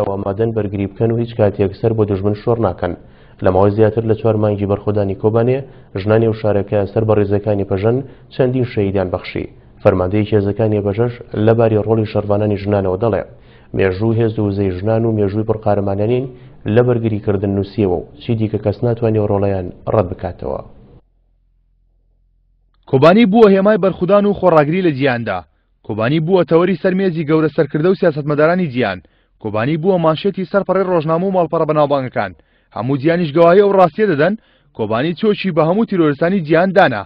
ئەوامادەن بەرگری بکەن و هیچ کاتێک سەر بۆ دژمن شۆڕ ناکەن لەماوەی زیاتر لە چوار مانگی بەرخۆدانی کۆبانێ ژنانی و شارەکە سەر بە ڕێزەکانی پەژەن چەندین شەیدان بەخشی فەرماندەی کێزەکانی بەژەش لەباری ڕۆڵی شەروانانی ژنانەوە دەڵێ مێژوو هێز و زەی ژنان و مێژووی پڕقارەمانانین لە بەرگریکردن نووسیەوە و چی دیکە کەس ناتوانێت ڕۆڵەیان ڕەت بکاتەوە کۆبانی بووە هێمای بەرخدان و خۆڕاگری لە جیاندا کۆبانی بووە تەوەری سەرمێزی گەورە سەرکردە و سیاستمەدارانی جیان کۆبانی بووە ماشێتی سەرپەڕی ڕۆژنامە و ماڵپەڕە بەناوبانگەکان هەموو گیانیش گەواهی ئەو ڕاستیە دەدەن کۆبانی چۆچی بە هەموو تیرۆرسانی گیان دانا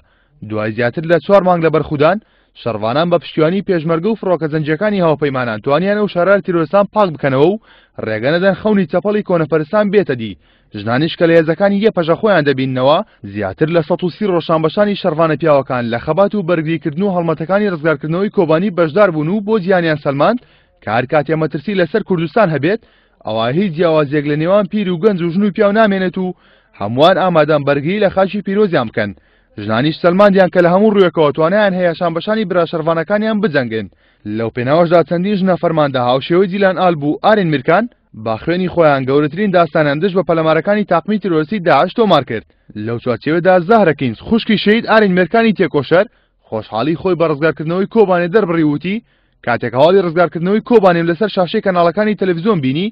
دوای زیاتر لە چوار مانگ لە بەرخودان شەڕوانان بە پشتیوانی پێشمەرگە و فڕۆکە زەنجەکانی هاوپەیمانان توانیانە و شارار تیرۆستان پاک بکەنەوە و ڕێگەنەدەن خەونی چەپەڵی کۆنەپەرستان بێتە دی ژنانیش کە لە هێزەکانی یە پەژە خۆیان دەبینەوە زیاتر لە 130 ڕۆشانبەشانی شەروانە پیاوەکان لە خەبات و بەرگریکردن و هەڵمەتەکانی ڕزگارکردنەوەی کۆبانی بەشدار بوون و بۆ جیانیان سەلماند کار کاتێ مەترسی لەسەر کوردستان هەبێت ئەوە هیچ جیاوازێک لە نێوان پیر و گەنج و ژن و پیاو نامێنێت و هەمووان ئامادەم بەرگی لە خاشی پیرۆزیان بکەن ژنانیش سلمانیان کە لە هەموو ڕوویەکەوە توانیان هەیە شانبەشانی براشەرڤانەکانیان بجەنگن لەو پێناوەشدا چەندین ژنە فەرماندا هاوشێوەی جیلان ئالبوو ئارێن میرکان با خوێنی خۆیان گەورەترین داستانەندش بە پەلەمارەکانی تاقمی تیرۆسی داعش تۆمار کرد لەو چوارچێوەدا زەهرەکینز خوشکی شەید ئارێن مێرکانی تێکۆشەر خۆشحاڵی خۆی بە ڕزگارکردنەوەی کۆبانێ دەربڕی وتی کاتێک هەواڵی ڕزگارکردنەوەی کۆبانێم لەسەر شاشەی کەناڵەکانی تەلەڤزیۆن بینی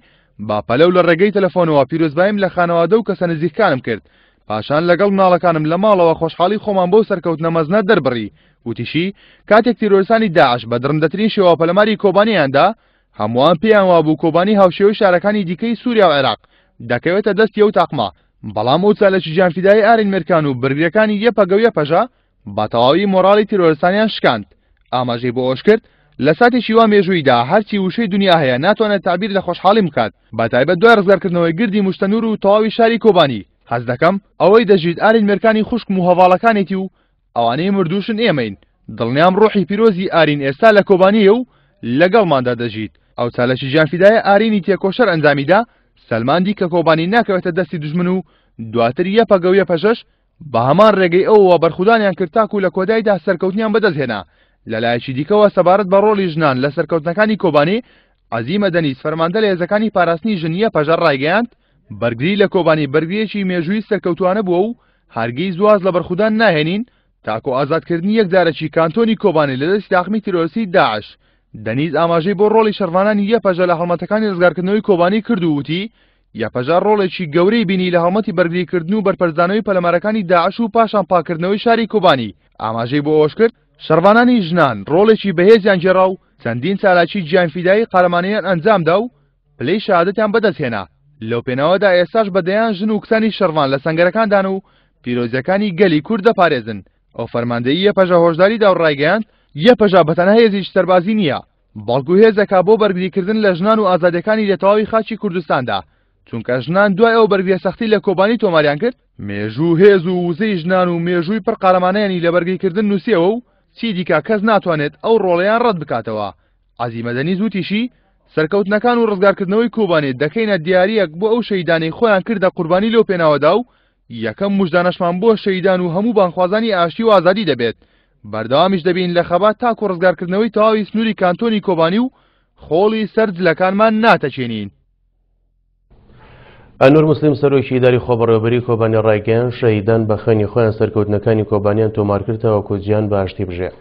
با پەلەو لە ڕێگەی تەلەفۆنەوە پیرۆزبایم لە خانەوادە و کەسە نزیکانم کرد پاشان لەگەڵ ناڵەکانم لە ماڵەوە خۆشحاڵی خۆمان بۆ سەرکەوت نەمەزنە دەربڕی وتیشی کاتێک تیرۆرسانی داعش بە درندەترین شێوە پەلەماری کۆبانیاندا هەمووان پێیان وابوو کۆبانی هاوشێوە شارەکانی دیکەی سووریا و عێراق دەکەوێتە دەستی ئەو تاقما بەڵام ئەو چالەکی جانفیدای ئارین مرکان و برگەکانی یەپەگەویە پەژە بە تەواوی مۆراڵی تیرۆرسانیان شکاند ئاماژەی بۆ ئۆش کرد لە ساتی شیوا مێژوویدا هەرچی وشەی دنیا هەیە ناتوانێت تعبیر لە خۆشحاڵی بکات بە تایبەت دوای ڕزگارکردنەوەی گردی مشتەنور و تەواوی شاری کۆبانی حەز دەکەم ئەوەی دەژیت ئارین مێرکانی خوشک و هەواڵەکانێتی و ئەوانەی مردوشن ئێمەین دڵنیام ڕۆحی پیرۆزی ئارین ئێستا لە کۆبانیە و لەگەڵماندا دەژیت ئەو چالەشی ژیانفیدایە ئارینی تێکۆشەر ئەنجامیدا سلماندی کە کۆبانی ناکەوێتە دەستی دژمن و دواتر یە پەگەویە پەشش بە هەمان ڕێگەی ئەوەوە بەرخودانیان کرتاک و لە کۆدایدا سەرکەوتنیان بەدەستهێنا لەلایەکی دیکەەوە سەبارەت بە ڕۆلی ژنان لە سەرکەوتنەکانی کۆبانی عزیمە دەنیس فەرماندە لە هێزەکانی پاراستنی ژنیە پەژەر ڕایگەیاند بەرگری لە کۆبانی بەرگریەکی مێژووی سەرکەوتوانە بووە و هەرگیز واز لە بەرخودان ناهێنین تاکۆ ئازادکردنی یەکدارەکی کانتۆنی کۆبانی لەدەست یاخمی تیرۆسی داعش دەنیز ئاماژەی بۆ ڕۆڵی شەروانانی یەپەژە لە هەڵمەتەکانی ڕزگارکردنەوەی کۆبانی کردووتی یەپەژە ڕۆڵێکی گەورەی بینی لە هەڵمەتی بەرگریکردن و بەرپەرزانەوەی پەلەمارەکانی داعش و پاشان پاکردنەوەی شاری کۆبانی ئاماژەی بۆ ئۆش کرد شەڕوانانی ژنان ڕۆڵێکی بەهێزیان جێڕا و چەندین چالاکی گیانفیدایی قەرمانیان ئەنجامدا و پلەی شادتیان بەدەستهێنا لەو پێنەوەدا ئێستاش بەدەیان ژن و کتانی شەڕوان لە سنگەرەکاندان و پیرۆزیەکانی گەلی کورد دەپارێزن ئەو فەرماندەی یە پەژە هۆشداری داڕایگەیان یە پەژا بەتەنە هێزیش سەربازی نییە بەڵگو هێزەکە بۆ بەرگریکردن لە ژنان و ئازادەکانی لێتەواوی خاچی کوردستاندا چونکە ژنان دوای ئەو بەرگە سەختی لە کۆبانی تۆماریان کرد مێژوو هێز و وزەی ژنان و مێژووی پڕ قارەمانەیانی لە بەرگیکردن نووسیەوە و چی دیکە کەس ناتوانێت ئەو ڕۆڵیان ڕەت بکاتەوە عزیمەدەنی زووتیشی سەرکەوتنەکان و ڕزگارکردنەوەی کۆبانێت دەکەینە دیارەک بۆ ئەو شەیدانەی خۆیان کردە قوربانی لەو پێناوەدا و یەکەم مژدانەشمان بۆ شەیدان و هەموو بانخوازانی ئاشتی و ئازادی دەبێت بەردەوامیش دەبین لە خەبات تاکو ڕزگارکردنەوەی تەواوی سنووری کانتۆنی کۆبانی و خۆڵی سەرج لەکانمان ناتەچێنین ئەنور مسلیم سەرۆکی داری خۆبڕێبەری کۆبانی ڕایگەیان شەیدان بە خەنی خۆیان سەرکەوتنەکانی کۆبانیان تۆمارکردەوە کوجییان باشتی بژێت